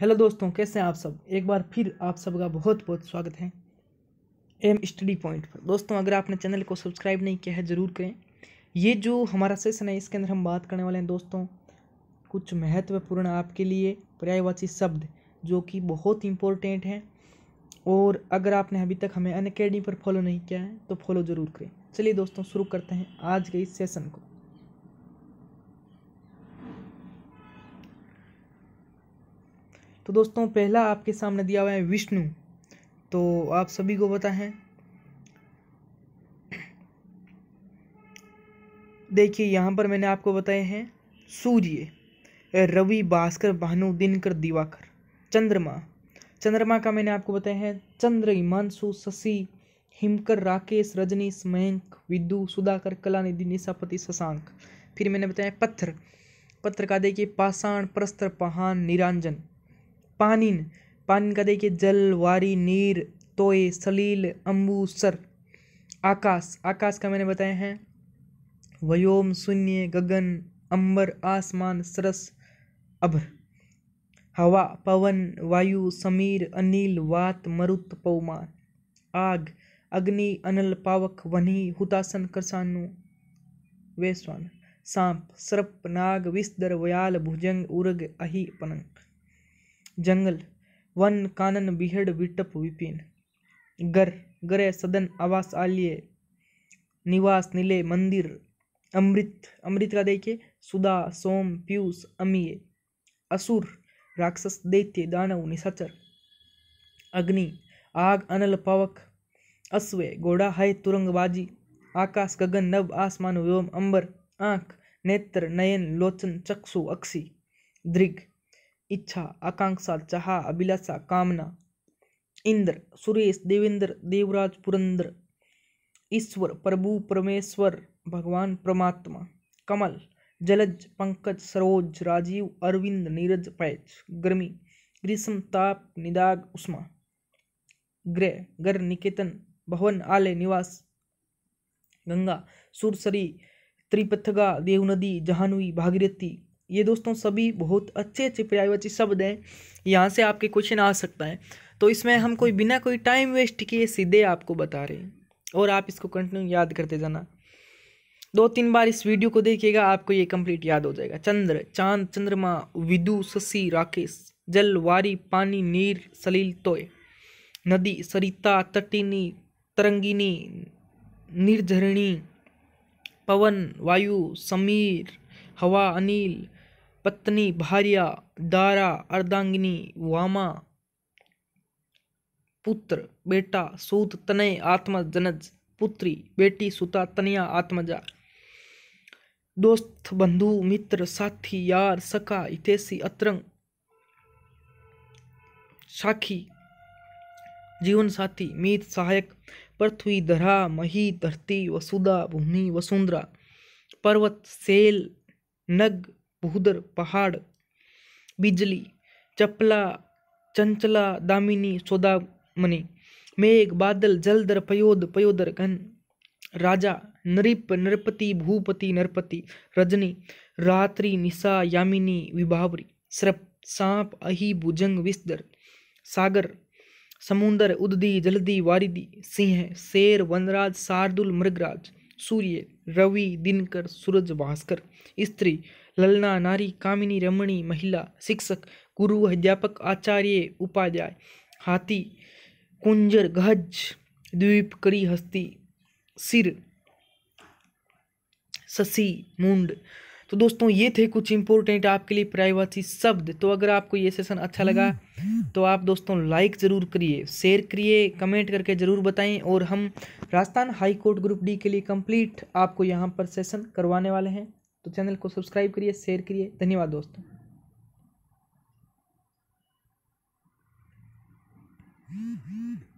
Hello दोस्तों कैसे हैं आप सब एक बार फिर आप सबका बहुत बहुत स्वागत है एम स्टडी पॉइंट पर दोस्तों अगर आपने चैनल को सब्सक्राइब नहीं किया है ज़रूर करें ये जो हमारा सेशन है इसके अंदर हम बात करने वाले हैं दोस्तों कुछ महत्वपूर्ण आपके लिए पर्यायवाची शब्द जो कि बहुत इंपॉर्टेंट हैं और अगर आपने अभी तक हमें अन पर फॉलो नहीं किया है तो फॉलो ज़रूर करें चलिए दोस्तों शुरू करते हैं आज के इस सेशन को तो दोस्तों पहला आपके सामने दिया हुआ है विष्णु तो आप सभी को पता है देखिए यहाँ पर मैंने आपको बताए हैं सूर्य रवि भास्कर भानु दिनकर दिवाकर चंद्रमा चंद्रमा का मैंने आपको बताया है चंद्र हिमांशु शशि हिमकर राकेश रजनी मयंक विद्यु सुधाकर कला निधि निशापति शशांक फिर मैंने बताया पत्थर पत्थर का देखिए पाषाण प्रस्तर पहान निरांजन पानीन पानीन का देखिए जल वारी नीर तोय सलील अम्बूसर आकाश आकाश का मैंने बताया है वयोम शून्य गगन अंबर आसमान सरस अभ्र हवा पवन वायु समीर अनिल वात मरुत पौमान आग अग्नि अनल पावक वनी हुतासन करसानु वेस्वान सांप सर्प नाग विस्तर वयाल भुजंग उर्ग अहि पनंग जंगल वन कानन बिहड़ विटप विपिन गर गरे सदन आवास आलिए निवास नीले मंदिर अमृत अमृत का देखिए सुधा सोम पीयूष अमीय असुर राक्षस दैत्य दानव निशाचर अग्नि आग अनल पवक अश्वे घोड़ा हय तुरंगबाजी आकाश गगन नव आसमान व्योम अंबर आंख नेत्र नयन लोचन चक्षु अक्षी दृग इच्छा आकांक्षा चाह अभिलाषा कामना इंद्र सुरेश देवेंद्र देवराज पुरंदर ईश्वर प्रभु परमेश्वर भगवान परमात्मा कमल जलज पंकज सरोज राजीव अरविंद नीरज पैच गर्मी ग्रीष्म ताप निदाग उष्मा ग्रह गर निकेतन भवन आलय निवास गंगा सुरसरी त्रिपथगा देवनदी जहानवी भागीरथी ये दोस्तों सभी बहुत अच्छे अच्छे पर्यायवाची शब्द हैं यहाँ से आपके क्वेश्चन आ सकता है तो इसमें हम कोई बिना कोई टाइम वेस्ट किए सीधे आपको बता रहे हैं और आप इसको कंटिन्यू याद करते जाना दो तीन बार इस वीडियो को देखिएगा आपको ये कंप्लीट याद हो जाएगा चंद्र चांद चंद्रमा विदु शशि राकेश जल वारी पानी नीर सलील तोय नदी सरिता तटिनी तरंगिनी निर्झरणी पवन वायु समीर हवा अनिल पत्नी भार्या दारा अर्धांगिनी वामा पुत्र बेटा सूत तनय आत्मा जनज पुत्री बेटी सुता तनिया आत्मजा दोस्त बंधु मित्र साथी यार सका इतेसी अतरंग साखी जीवन साथी मीत सहायक पृथ्वी धरा मही धरती वसुधा भूमि वसुंधरा पर्वत सेल नग भूदर पहाड़ बिजली चपला चंचला दामिनी सोदामणि मेघ बादल जलदर पयोद पयोदर घन राजा नृप नृपति भूपति नरपति रजनी रात्रि निशा यामिनी विभावरी सृप सांप अहि भुजंग विस्तर सागर समुंदर उददी जलदी वारिदी सिंह शेर वनराज शार्दुल मृगराज सूर्य रवि दिनकर सूरज भास्कर स्त्री ललना नारी कामिनी रमणी महिला शिक्षक गुरु अध्यापक आचार्य उपाध्याय हाथी कुंजर गहज द्वीप करी हस्ती सिर शशि मुंड तो दोस्तों ये थे कुछ इंपॉर्टेंट आपके लिए प्राइवेसी शब्द तो अगर आपको ये सेशन अच्छा लगा तो आप दोस्तों लाइक ज़रूर करिए शेयर करिए कमेंट करके ज़रूर बताएं और हम Rajasthan high court group D के लिए कंप्लीट आपको यहाँ पर सेशन करवाने वाले हैं तो चैनल को सब्सक्राइब करिए शेयर करिए धन्यवाद दोस्तों Mm-hmm.